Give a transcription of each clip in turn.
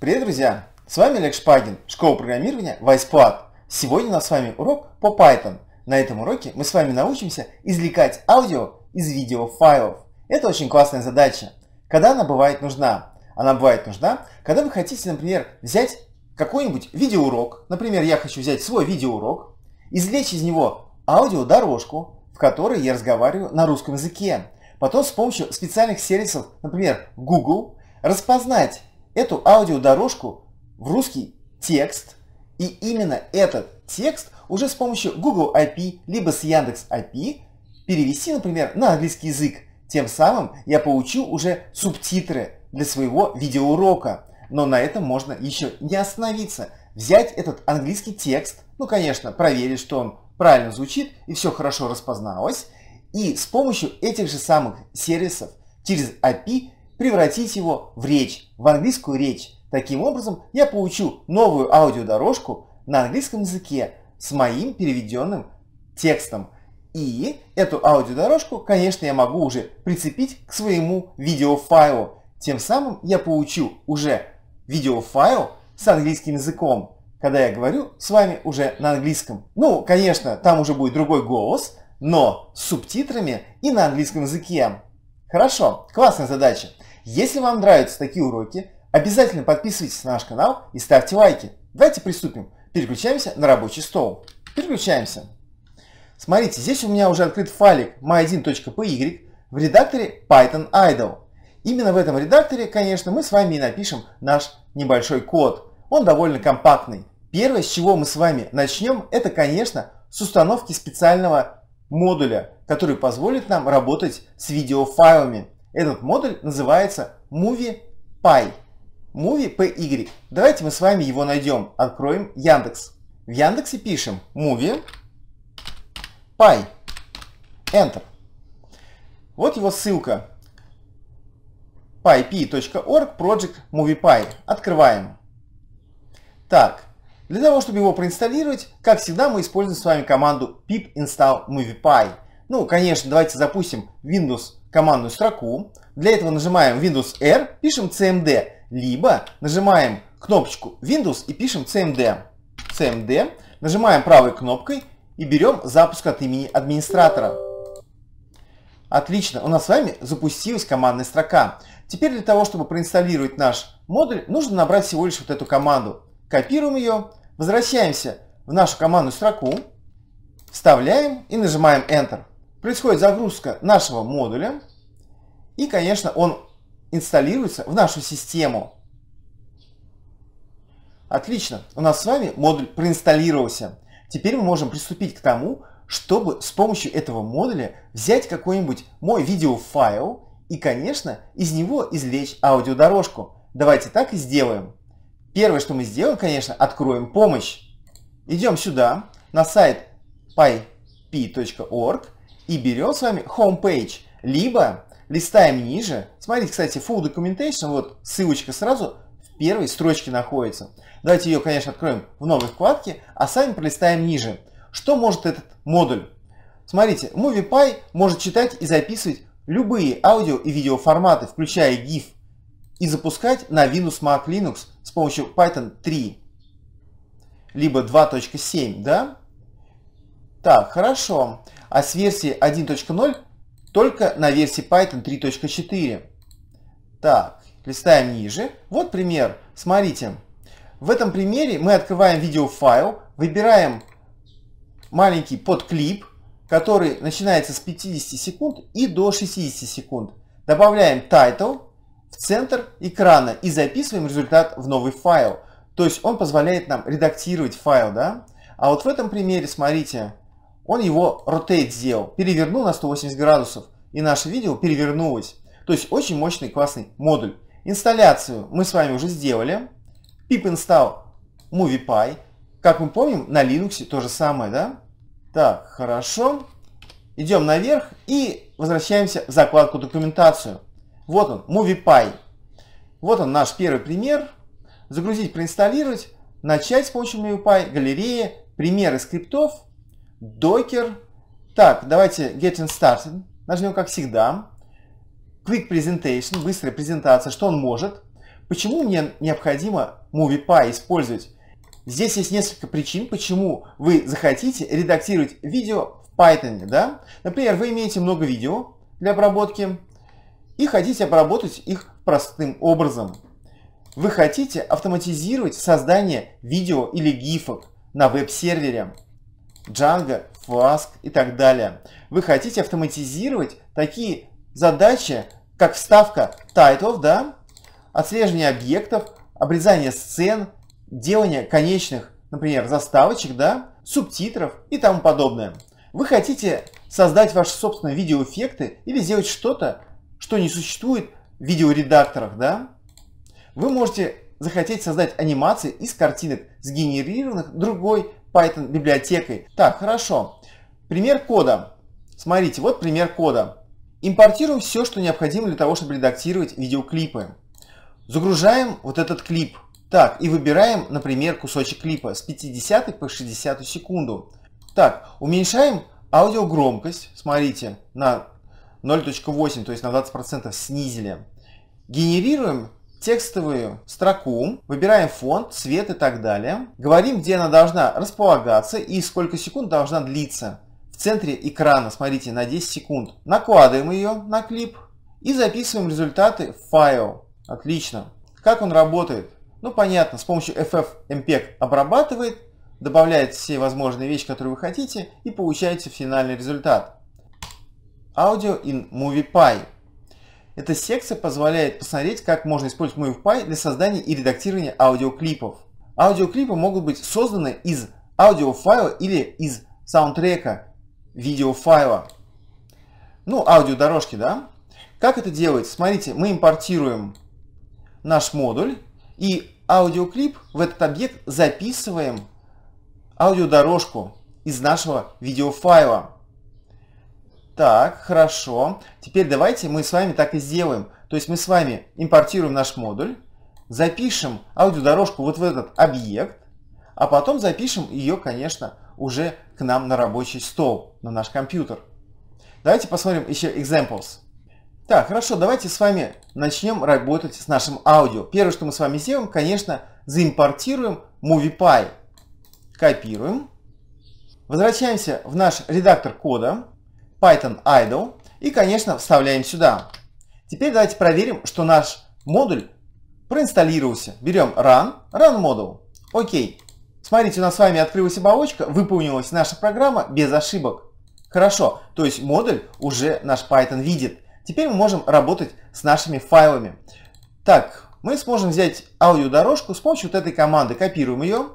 Привет, друзья! С вами Олег Шпагин, школа программирования Вайспад. Сегодня у нас с вами урок по Python. На этом уроке мы с вами научимся извлекать аудио из видеофайлов. Это очень классная задача. Когда она бывает нужна? Она бывает нужна, когда вы хотите, например, взять какой-нибудь видеоурок. Например, я хочу взять свой видеоурок, извлечь из него аудиодорожку, в которой я разговариваю на русском языке. Потом с помощью специальных сервисов, например, Google, распознать эту аудиодорожку в русский текст, и именно этот текст уже с помощью Google API либо с Яндекс API перевести, например, на английский язык. Тем самым я получу уже субтитры для своего видеоурока. Но на этом можно еще не остановиться. Взять этот английский текст, ну, конечно, проверить, что он правильно звучит и все хорошо распозналось. И с помощью этих же самых сервисов через API превратить его в речь, в английскую речь. Таким образом, я получу новую аудиодорожку на английском языке с моим переведенным текстом. И эту аудиодорожку, конечно, я могу уже прицепить к своему видеофайлу. Тем самым я получу уже видеофайл с английским языком, когда я говорю с вами уже на английском. Ну, конечно, там уже будет другой голос, но с субтитрами и на английском языке. Хорошо, классная задача. Если вам нравятся такие уроки, обязательно подписывайтесь на наш канал и ставьте лайки. Давайте приступим. Переключаемся на рабочий стол. Переключаемся. Смотрите, здесь у меня уже открыт файлик my1.py в редакторе Python Idle. Именно в этом редакторе, конечно, мы с вами и напишем наш небольшой код. Он довольно компактный. Первое, с чего мы с вами начнем, это, конечно, с установки специального модуля, который позволит нам работать с видеофайлами. Этот модуль называется MoviePy. MoviePy. Давайте мы с вами его найдем. Откроем Яндекс. В Яндексе пишем MoviePy, Enter. Вот его ссылка. pyp.org project moviepy. Открываем. Так, для того, чтобы его проинсталлировать, как всегда, мы используем с вами команду pip install moviepy. Ну, конечно, давайте запустим Windows командную строку. Для этого нажимаем Windows R, пишем CMD, либо нажимаем кнопочку Windows и пишем CMD. CMD, нажимаем правой кнопкой и берем запуск от имени администратора. Отлично, у нас с вами запустилась командная строка. Теперь для того, чтобы проинсталлировать наш модуль, нужно набрать всего лишь вот эту команду. Копируем ее, возвращаемся в нашу командную строку, вставляем и нажимаем Enter происходит загрузка нашего модуля, и, конечно, он инсталируется в нашу систему. Отлично, у нас с вами модуль проинсталлировался. Теперь мы можем приступить к тому, чтобы с помощью этого модуля взять какой-нибудь мой видеофайл и, конечно, из него извлечь аудиодорожку. Давайте так и сделаем. Первое, что мы сделаем, конечно, откроем помощь. Идем сюда, на сайт pyp.org и берем с вами home page, либо листаем ниже. Смотрите, кстати, full documentation, вот ссылочка сразу в первой строчке находится. Давайте ее, конечно, откроем в новой вкладке, а сами пролистаем ниже. Что может этот модуль? Смотрите, MoviePy может читать и записывать любые аудио и видео форматы, включая GIF, и запускать на Windows Mac Linux с помощью Python 3, либо 2.7, да? Так, хорошо а с версии 1.0 только на версии Python 3.4. Так, листаем ниже. Вот пример. Смотрите. В этом примере мы открываем видеофайл, выбираем маленький подклип, который начинается с 50 секунд и до 60 секунд. Добавляем title в центр экрана и записываем результат в новый файл. То есть он позволяет нам редактировать файл, да? А вот в этом примере, смотрите, он его ротейт сделал, перевернул на 180 градусов, и наше видео перевернулось. То есть очень мощный классный модуль. Инсталляцию мы с вами уже сделали. Pip install MoviePy. Как мы помним, на Linux то же самое, да? Так, хорошо. Идем наверх и возвращаемся в закладку документацию. Вот он, MoviePy. Вот он наш первый пример. Загрузить, проинсталлировать, начать с помощью MoviePy, галерея, примеры скриптов – Docker. Так, давайте getting started. Нажмем, как всегда, quick presentation, быстрая презентация, что он может. Почему мне необходимо MoviePy использовать? Здесь есть несколько причин, почему вы захотите редактировать видео в Python. Да? Например, вы имеете много видео для обработки и хотите обработать их простым образом. Вы хотите автоматизировать создание видео или гифок на веб-сервере. Django, Flask и так далее. Вы хотите автоматизировать такие задачи, как вставка тайтлов, да, отслеживание объектов, обрезание сцен, делание конечных, например, заставочек, да, субтитров и тому подобное. Вы хотите создать ваши собственные видеоэффекты или сделать что-то, что не существует в видеоредакторах, да? Вы можете захотеть создать анимации из картинок, сгенерированных другой Python библиотекой. Так, хорошо. Пример кода. Смотрите, вот пример кода. Импортируем все, что необходимо для того, чтобы редактировать видеоклипы. Загружаем вот этот клип. Так, и выбираем, например, кусочек клипа с 50 по 60 секунду. Так, уменьшаем аудиогромкость, смотрите, на 0.8, то есть на 20% снизили. Генерируем текстовую строку, выбираем фон, цвет и так далее. Говорим, где она должна располагаться и сколько секунд должна длиться. В центре экрана, смотрите, на 10 секунд. Накладываем ее на клип и записываем результаты в файл. Отлично. Как он работает? Ну, понятно, с помощью FFmpeg обрабатывает, добавляет все возможные вещи, которые вы хотите, и получаете финальный результат. аудио in MoviePie. Эта секция позволяет посмотреть, как можно использовать MovePy для создания и редактирования аудиоклипов. Аудиоклипы могут быть созданы из аудиофайла или из саундтрека, видеофайла. Ну, аудиодорожки, да? Как это делается? Смотрите, мы импортируем наш модуль и аудиоклип в этот объект записываем аудиодорожку из нашего видеофайла. Так, хорошо. Теперь давайте мы с вами так и сделаем. То есть мы с вами импортируем наш модуль, запишем аудиодорожку вот в этот объект, а потом запишем ее, конечно, уже к нам на рабочий стол, на наш компьютер. Давайте посмотрим еще examples. Так, хорошо, давайте с вами начнем работать с нашим аудио. Первое, что мы с вами сделаем, конечно, заимпортируем MoviePy. Копируем. Возвращаемся в наш редактор кода. Python idle и, конечно, вставляем сюда. Теперь давайте проверим, что наш модуль проинсталлировался. Берем run, run module. Окей. Смотрите, у нас с вами открылась оболочка, выполнилась наша программа без ошибок. Хорошо, то есть модуль уже наш Python видит. Теперь мы можем работать с нашими файлами. Так, мы сможем взять аудиодорожку с помощью вот этой команды. Копируем ее,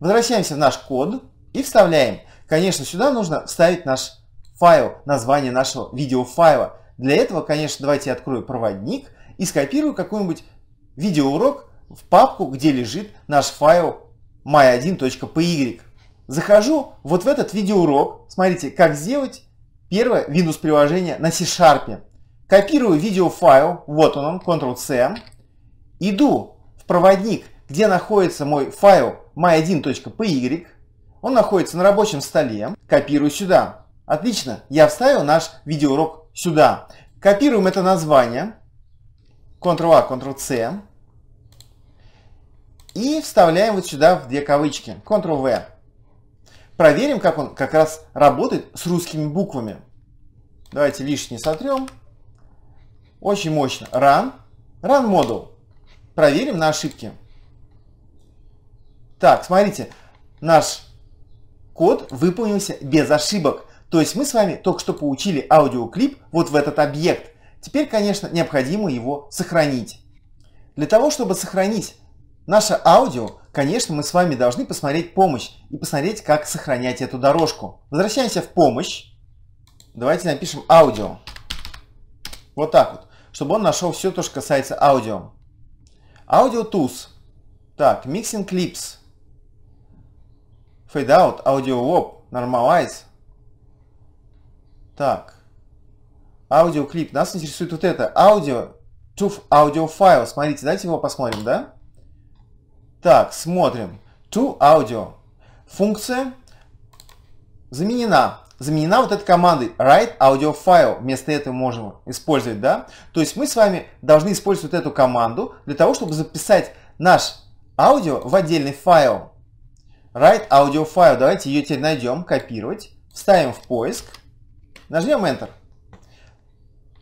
возвращаемся в наш код и вставляем. Конечно, сюда нужно вставить наш файл, название нашего видеофайла. Для этого, конечно, давайте я открою проводник и скопирую какой-нибудь видеоурок в папку, где лежит наш файл my1.py. Захожу вот в этот видеоурок. Смотрите, как сделать первое Windows приложение на C-Sharp. Копирую видеофайл, вот он, он Ctrl-C. Иду в проводник, где находится мой файл my1.py. Он находится на рабочем столе. Копирую сюда. Отлично, я вставил наш видеоурок сюда. Копируем это название. Ctrl-A, Ctrl-C. И вставляем вот сюда в две кавычки. Ctrl-V. Проверим, как он как раз работает с русскими буквами. Давайте лишнее сотрем. Очень мощно. Run. Run Model. Проверим на ошибки. Так, смотрите, наш код выполнился без ошибок. То есть мы с вами только что получили аудиоклип вот в этот объект. Теперь, конечно, необходимо его сохранить. Для того, чтобы сохранить наше аудио, конечно, мы с вами должны посмотреть помощь и посмотреть, как сохранять эту дорожку. Возвращаемся в помощь. Давайте напишем аудио. Вот так вот, чтобы он нашел все то, что касается аудио. Аудио туз. Так, миксинг клипс. Фейдаут, аудио воп, нормалайз, так. Аудиоклип. Нас интересует вот это. Аудио. TUF аудиофайл. Смотрите, давайте его посмотрим, да? Так, смотрим. To audio. Функция заменена. Заменена вот этой командой write audio file. Вместо этого можем использовать, да? То есть мы с вами должны использовать вот эту команду для того, чтобы записать наш аудио в отдельный файл. Write audio file. Давайте ее теперь найдем, копировать. Вставим в поиск. Нажмем Enter.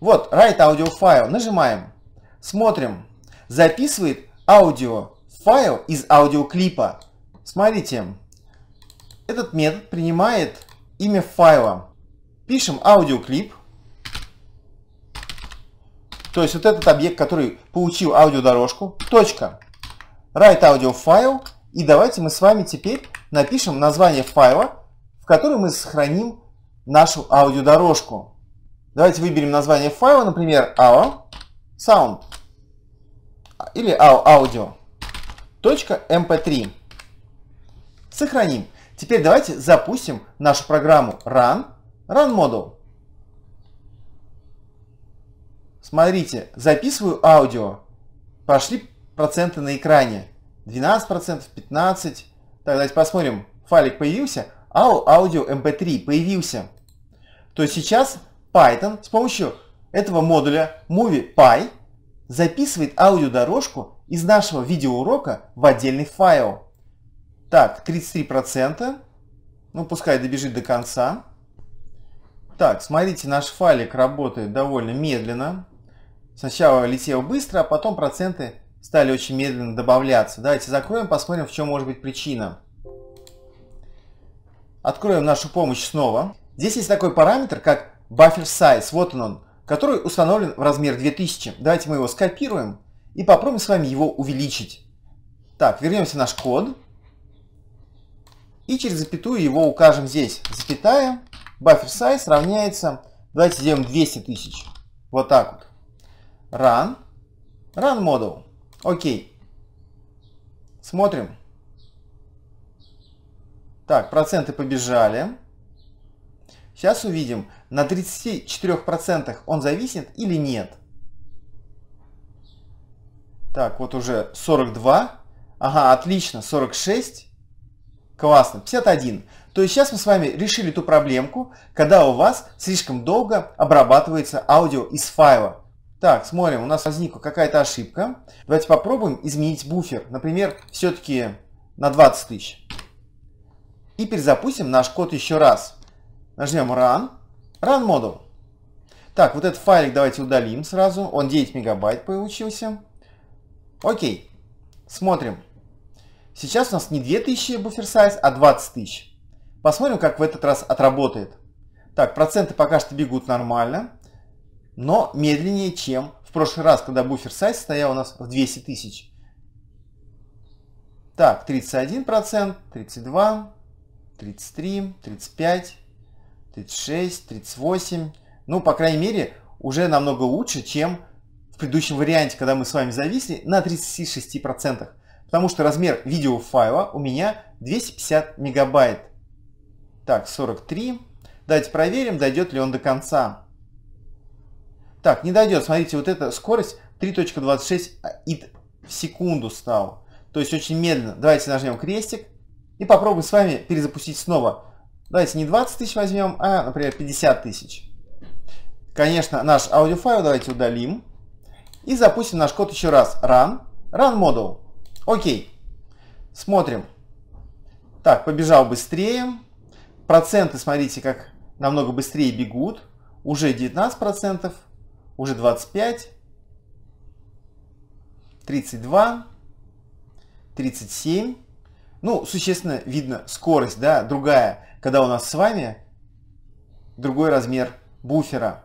Вот, Write Audio File. Нажимаем. Смотрим. Записывает аудио файл из аудиоклипа. Смотрите. Этот метод принимает имя файла. Пишем аудиоклип. То есть вот этот объект, который получил аудиодорожку. Точка. Write Audio File. И давайте мы с вами теперь напишем название файла, в который мы сохраним нашу аудиодорожку. Давайте выберем название файла, например, AO Sound или AO Audio. .mp3. Сохраним. Теперь давайте запустим нашу программу Run, Run Module. Смотрите, записываю аудио. Пошли проценты на экране. 12%, 15%. Так, давайте посмотрим. Файлик появился аудио MP3 эм появился, то есть сейчас Python с помощью этого модуля MoviePy записывает аудиодорожку из нашего видеоурока в отдельный файл. Так, 33%. Ну, пускай добежит до конца. Так, смотрите, наш файлик работает довольно медленно. Сначала летел быстро, а потом проценты стали очень медленно добавляться. Давайте закроем, посмотрим, в чем может быть причина. Откроем нашу помощь снова. Здесь есть такой параметр, как buffer size. Вот он он, который установлен в размер 2000. Давайте мы его скопируем и попробуем с вами его увеличить. Так, вернемся в наш код. И через запятую его укажем здесь. Запятая. Buffer size равняется... Давайте сделаем 200 тысяч. Вот так вот. Run. Run model. Окей. Смотрим. Так, проценты побежали. Сейчас увидим, на 34% он зависнет или нет. Так, вот уже 42. Ага, отлично, 46. Классно, 51. То есть сейчас мы с вами решили ту проблемку, когда у вас слишком долго обрабатывается аудио из файла. Так, смотрим, у нас возникла какая-то ошибка. Давайте попробуем изменить буфер. Например, все-таки на 20 тысяч и перезапустим наш код еще раз. Нажмем Run, Run Module. Так, вот этот файлик давайте удалим сразу. Он 9 мегабайт получился. Окей. Смотрим. Сейчас у нас не 2000 буфер сайз, а 20 тысяч. Посмотрим, как в этот раз отработает. Так, проценты пока что бегут нормально, но медленнее, чем в прошлый раз, когда буфер сайз стоял у нас в 200 тысяч. Так, 31%, 32%. 33, 35, 36, 38. Ну, по крайней мере, уже намного лучше, чем в предыдущем варианте, когда мы с вами зависли, на 36%. Потому что размер видеофайла у меня 250 мегабайт. Так, 43. Давайте проверим, дойдет ли он до конца. Так, не дойдет. Смотрите, вот эта скорость 3.26 ит в секунду стала. То есть очень медленно. Давайте нажмем крестик и попробуем с вами перезапустить снова. Давайте не 20 тысяч возьмем, а, например, 50 тысяч. Конечно, наш аудиофайл давайте удалим. И запустим наш код еще раз. Run. Run model. Окей. Смотрим. Так, побежал быстрее. Проценты, смотрите, как намного быстрее бегут. Уже 19%, уже 25, 32, 37. Ну, существенно видно скорость, да, другая, когда у нас с вами другой размер буфера.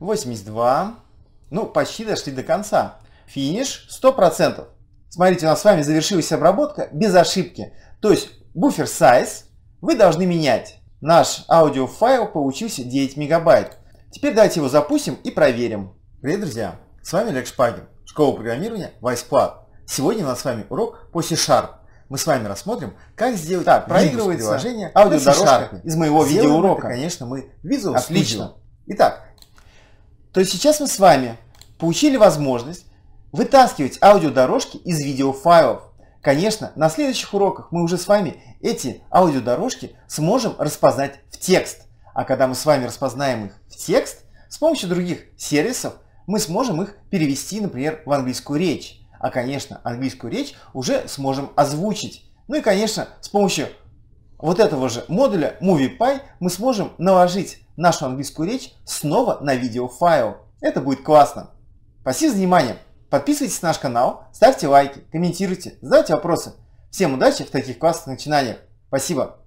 82. Ну, почти дошли до конца. Финиш 100%. Смотрите, у нас с вами завершилась обработка без ошибки. То есть буфер size вы должны менять. Наш аудиофайл получился 9 мегабайт. Теперь давайте его запустим и проверим. Привет, друзья! С вами Олег Шпагин, школа программирования Вайсплат. Сегодня у нас с вами урок по C-Sharp мы с вами рассмотрим, как сделать так, проигрывается приложение аудиодорожка из моего видеоурока. Это, конечно, мы Visual Отлично. Итак, то есть сейчас мы с вами получили возможность вытаскивать аудиодорожки из видеофайлов. Конечно, на следующих уроках мы уже с вами эти аудиодорожки сможем распознать в текст. А когда мы с вами распознаем их в текст, с помощью других сервисов мы сможем их перевести, например, в английскую речь а, конечно, английскую речь уже сможем озвучить. Ну и, конечно, с помощью вот этого же модуля MoviePy мы сможем наложить нашу английскую речь снова на видеофайл. Это будет классно. Спасибо за внимание. Подписывайтесь на наш канал, ставьте лайки, комментируйте, задавайте вопросы. Всем удачи в таких классных начинаниях. Спасибо.